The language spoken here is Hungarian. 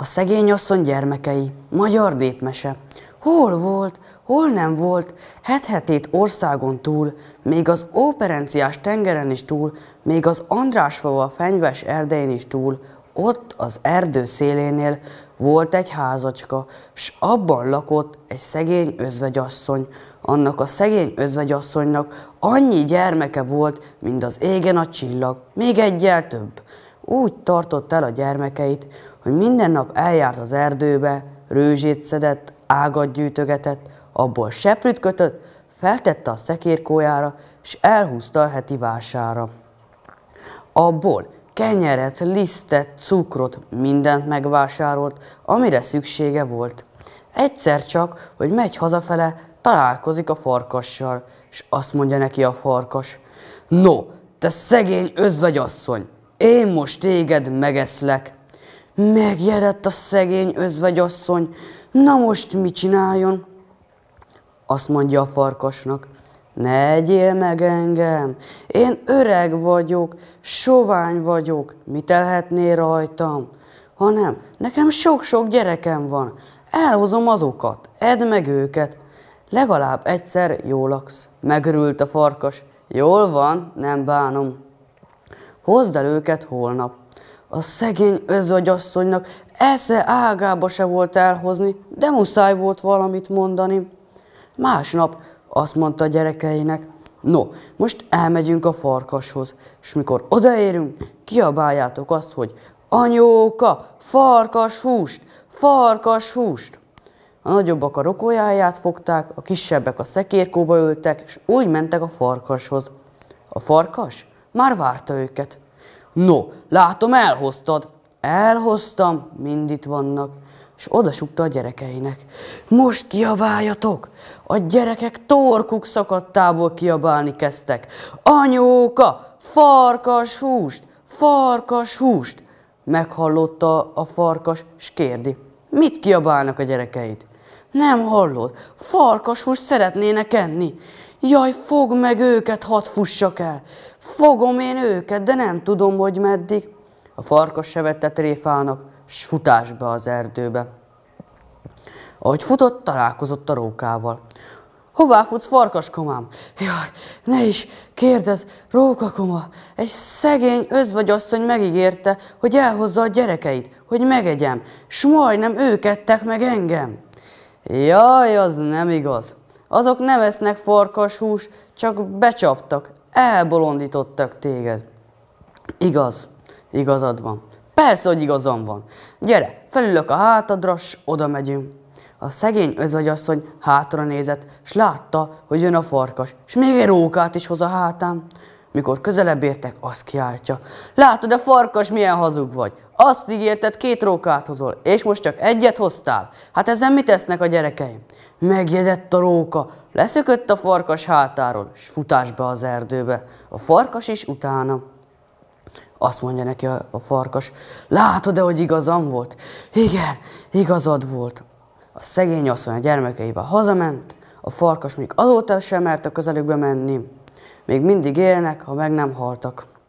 A szegény asszony gyermekei, magyar népmese. Hol volt, hol nem volt, het-hetét országon túl, még az óperenciás tengeren is túl, még az Andrásfava fenyves erdején is túl, ott az erdő szélénél volt egy házacska, s abban lakott egy szegény özvegyasszony. Annak a szegény özvegyasszonynak annyi gyermeke volt, mint az égen a csillag, még egyel több. Úgy tartott el a gyermekeit, hogy minden nap eljárt az erdőbe, rőzsét szedett, ágat gyűjtögetett, abból seprűt kötött, feltette a szekérkójára, és elhúzta a heti vására. Abból kenyeret, lisztet, cukrot, mindent megvásárolt, amire szüksége volt. Egyszer csak, hogy megy hazafele, találkozik a farkassal, és azt mondja neki a farkas, No, te szegény özvegyasszony, én most téged megeszlek. Megjedett a szegény özvegyasszony, na most mit csináljon? Azt mondja a farkasnak, ne egyél meg engem, én öreg vagyok, sovány vagyok, mit elhetné rajtam? Hanem, nekem sok-sok gyerekem van, elhozom azokat, edd meg őket. Legalább egyszer jól laksz. Megörült a farkas, jól van, nem bánom. Hozd el őket holnap. A szegény özvegyasszonynak esze ágába se volt elhozni, de muszáj volt valamit mondani. Másnap azt mondta a gyerekeinek, no, most elmegyünk a farkashoz, és mikor odaérünk, kiabáljátok azt, hogy anyóka, farkas húst, farkas húst. A nagyobbak a rokójáját fogták, a kisebbek a szekérkóba ültek, és úgy mentek a farkashoz. A farkas már várta őket. No, látom, elhoztad. Elhoztam, mind itt vannak. És odasukta a gyerekeinek. Most kiabáljatok! A gyerekek torkuk szakadtából kiabálni kezdtek. Anyóka, farkas húst, farkas húst! Meghallotta a farkas, s kérdi. Mit kiabálnak a gyerekeid? Nem hallod? Farkas húst szeretnének enni. Jaj, fogd meg őket, hadd fussak el! Fogom én őket, de nem tudom, hogy meddig. A farkas se vetett réfának, s futásba az erdőbe. Ahogy futott, találkozott a rókával. Hová futsz, farkaskomám? Jaj, ne is kérdez, rókakoma, egy szegény özvagyasszony megígérte, hogy elhozza a gyerekeit, hogy megegyem, s majdnem ők ettek meg engem. Jaj, az nem igaz. Azok nem esznek farkashús, csak becsaptak, Elbolondítottak téged. Igaz, igazad van. Persze, hogy igazam van. Gyere, felülök a hátadra, s oda megyünk. A szegény özvegyasszony hátra nézett, s látta, hogy jön a farkas, s még egy rókát is hoz a hátán. Mikor közelebb értek, azt kiáltja. Látod, a farkas, milyen hazug vagy. Azt ígérted, két rókát hozol, és most csak egyet hoztál. Hát ezzel mit tesznek a gyerekeim? Megjedett a róka, Leszökött a farkas hátáról, s futásba az erdőbe. A farkas is utána. Azt mondja neki a, a farkas, látod-e, hogy igazam volt? Igen, igazad volt. A szegény asszony a gyermekeivel hazament, a farkas még azóta sem mert a közelükbe menni. Még mindig élnek, ha meg nem haltak.